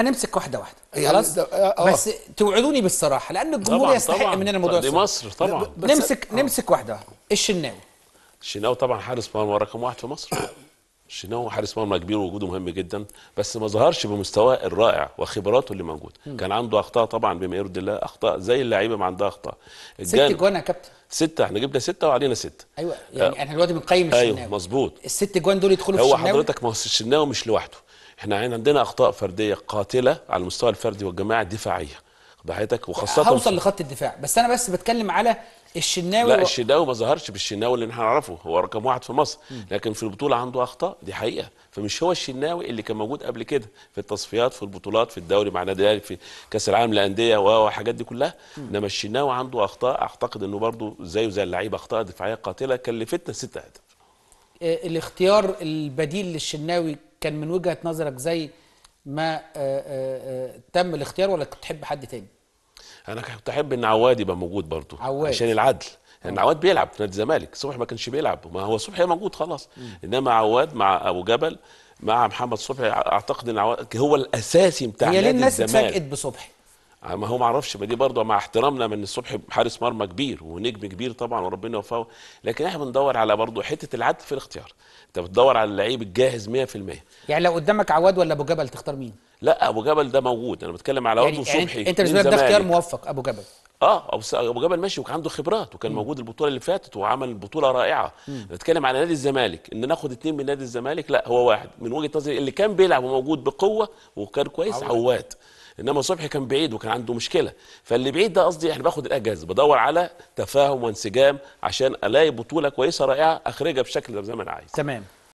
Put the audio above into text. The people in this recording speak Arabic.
هنمسك واحده واحده يعني خلاص آه،, آه. بس توعدوني بالصراحه لان الجمهور يستحق مننا الموضوع دي مصر طبعا نمسك آه. نمسك واحده واحده الشناوي الشناوي طبعا حارس مرمى رقم واحد في مصر الشناوي حارس مرمى كبير وجوده مهم جدا بس ما ظهرش بمستواه الرائع وخبراته اللي موجوده كان عنده اخطاء طبعا بما يرد الله اخطاء زي اللعيبه ما عندها اخطاء ست جوان يا كابتن ستة احنا جبنا ستة وعلينا ستة ايوه يعني آه. احنا دلوقتي بنقيم أيوة، الشناوي ايوه مظبوط الست جوان دول يدخلوا في الشناوي هو حضرتك ما هو الشناوي مش لوحده احنا عندنا اخطاء فرديه قاتله على المستوى الفردي والجماعي الدفاعيه بحياتك وخاصه هوصل لخط الدفاع بس انا بس بتكلم على الشناوي لا و... الشناوي ما ظهرش بالشناوي اللي احنا نعرفه هو رقم واحد في مصر م. لكن في البطوله عنده اخطاء دي حقيقه فمش هو الشناوي اللي كان موجود قبل كده في التصفيات في البطولات في الدوري مع نادي الاهلي في كاس العالم للانديه والحاجات دي كلها انما الشناوي عنده اخطاء اعتقد انه برضه زيه زي اللعيبه اخطاء دفاعيه قاتله كلفتنا ست اهداف الاختيار البديل للشناوي كان من وجهه نظرك زي ما آآ آه، آآ آه، آه، تم الاختيار ولا كنت تحب حد تاني؟ انا كنت احب ان عواد يبقى موجود برضه عشان العدل لان يعني عواد بيلعب في نادي الزمالك صبحي ما كانش بيلعب ما هو صبحي موجود خلاص م. انما عواد مع ابو جبل مع محمد صبحي اعتقد ان عواد هو الاساسي بتاع نادي الزمالك هي ليه الناس اتفاجئت بصبحي؟ آه، ما هو ما اعرفش ما دي برضه مع احترامنا من الصبح حارس مرمى كبير ونجم كبير طبعا وربنا يوفقه لكن احنا بندور على برضه حته العدل في الاختيار انت بتدور على اللعيب الجاهز 100% يعني لو قدامك عواد ولا ابو جبل تختار مين لا ابو جبل ده موجود انا بتكلم على عواد يعني وصبحي يعني انت بالنسبه ده اختيار موفق ابو جبل اه ابو جبل ماشي وكان عنده خبرات وكان م. موجود البطوله اللي فاتت وعمل بطوله رائعه بتكلم على نادي الزمالك ان ناخد اثنين من نادي الزمالك لا هو واحد من وجهه نظري اللي كان بيلعب وموجود بقوه وكان كويس عواد انما صبحي كان بعيد وكان عنده مشكله فاللي بعيد ده قصدي احنا باخد الاجازه بدور على تفاهم وانسجام عشان الاقي بطوله كويسه رائعه اخرجها بشكل زي ما انا عايز تمام